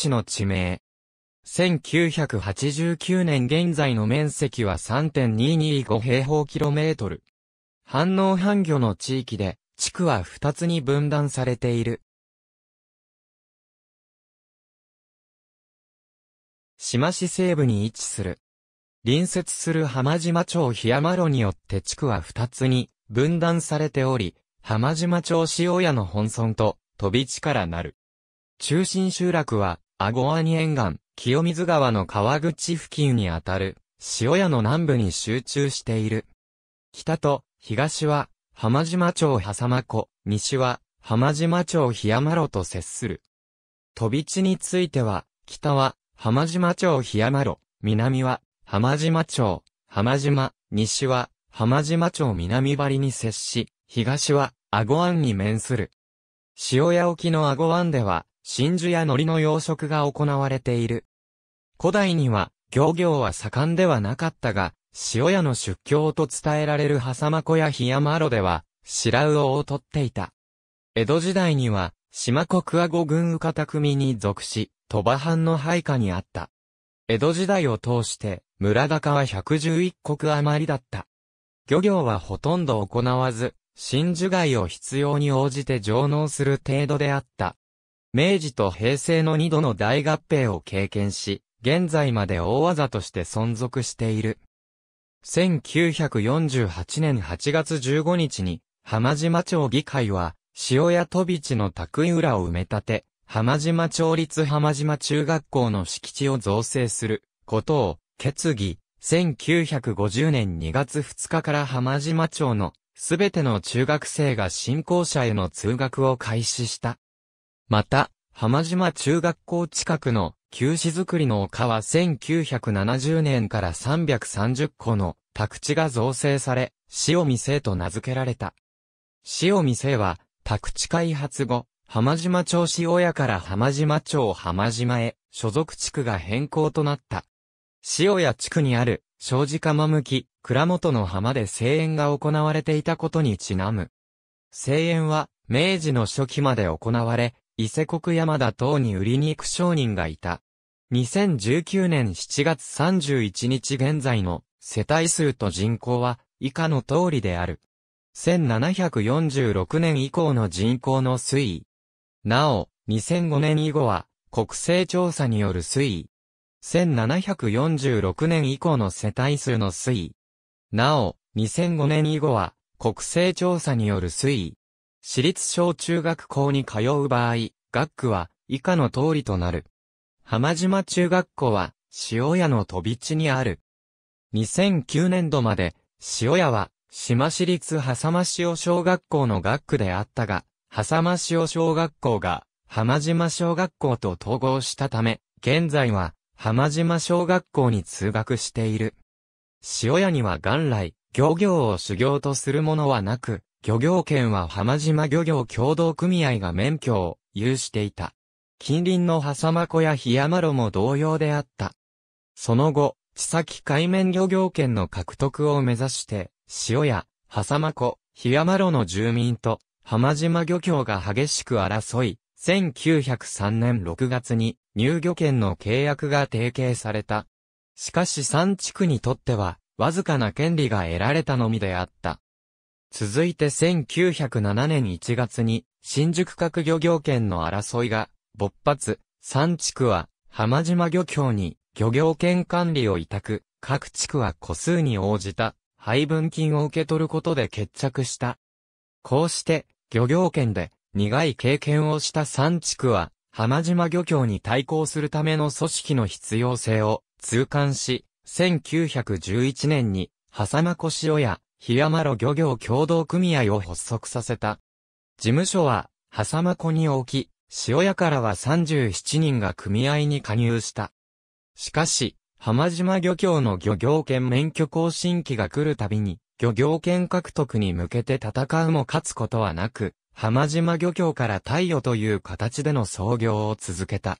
地の地名。1989年現在の面積は3.225平方キロメートル。反応半魚の地域で、地区は2つに分断されている。島市西部に位置する。隣接する浜島町檜山路によって地区は2つに分断されており、浜島町塩屋の本村と飛び地からなる。中心集落はアゴアニ沿岸、清水川の川口付近にあたる、塩屋の南部に集中している。北と東は、浜島町狭間湖、西は、浜島町檜山路と接する。飛び地については、北は、浜島町檜山路、南は、浜島町、浜島、西は、浜島町南張りに接し、東は、アゴ湾に面する。塩屋沖のアゴ湾では、真珠や海苔の養殖が行われている。古代には、漁業は盛んではなかったが、塩屋の出境と伝えられる狭間湖や檜山路では、白魚を取っていた。江戸時代には、島国阿五軍右方組に属し、鳥羽藩の配下にあった。江戸時代を通して、村高は111国余りだった。漁業はほとんど行わず、真珠貝を必要に応じて上納する程度であった。明治と平成の二度の大合併を経験し、現在まで大技として存続している。1948年8月15日に、浜島町議会は、塩屋飛び地の宅裏を埋め立て、浜島町立浜島中学校の敷地を造成することを決議。1950年2月2日から浜島町のすべての中学生が新校舎への通学を開始した。また、浜島中学校近くの旧市づくりの丘は1970年から330個の宅地が造成され、塩見生と名付けられた。塩見生は、宅地開発後、浜島町塩屋から浜島町浜島へ所属地区が変更となった。塩屋地区にある、庄司釜向き、倉本の浜で声援が行われていたことにちなむ。声援は、明治の初期まで行われ、伊勢国山田等に売りに行く商人がいた。2019年7月31日現在の世帯数と人口は以下の通りである。1746年以降の人口の推移。なお、2005年以後は国勢調査による推移。1746年以降の世帯数の推移。なお、2005年以後は国勢調査による推移。私立小中学校に通う場合、学区は以下の通りとなる。浜島中学校は、塩屋の飛び地にある。2009年度まで、塩屋は、島市立狭間塩小学校の学区であったが、狭間塩小学校が、浜島小学校と統合したため、現在は、浜島小学校に通学している。塩屋には元来、漁業を修行とするものはなく、漁業権は浜島漁業協同組合が免許を有していた。近隣の狭間湖や檜山路も同様であった。その後、地崎海面漁業権の獲得を目指して、塩屋、狭間湖、檜山路の住民と浜島漁協が激しく争い、1903年6月に入漁権の契約が提携された。しかし三地区にとっては、わずかな権利が得られたのみであった。続いて1907年1月に、新宿各漁業権の争いが、勃発、三地区は、浜島漁協に、漁業権管理を委託、各地区は個数に応じた、配分金を受け取ることで決着した。こうして、漁業権で、苦い経験をした三地区は、浜島漁協に対抗するための組織の必要性を痛感し、1911年に、狭間腰親、平間路漁業協同組合を発足させた。事務所は、狭間湖に置き、塩屋からは37人が組合に加入した。しかし、浜島漁協の漁業権免許更新期が来るたびに、漁業権獲得に向けて戦うも勝つことはなく、浜島漁協から貸与という形での創業を続けた。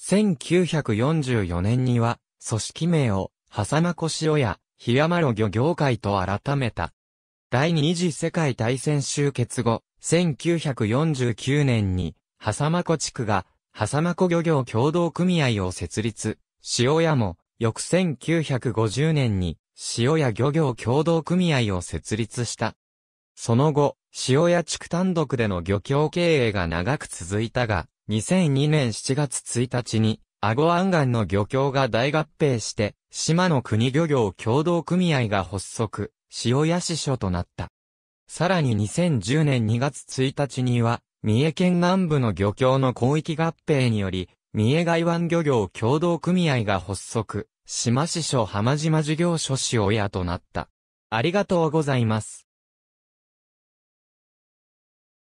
1944年には、組織名を、狭間湖塩屋、檜山路漁業界と改めた。第二次世界大戦終結後、1949年に、サマコ地区が、サマコ漁業協同組合を設立、塩屋も、翌1950年に、塩屋漁業協同組合を設立した。その後、塩屋地区単独での漁協経営が長く続いたが、2002年7月1日に、アゴ湾岸の漁協が大合併して、島の国漁業協同組合が発足、塩屋支所となった。さらに2010年2月1日には、三重県南部の漁協の広域合併により、三重外湾漁業協同組合が発足、島支所浜島事業所塩屋となった。ありがとうございます。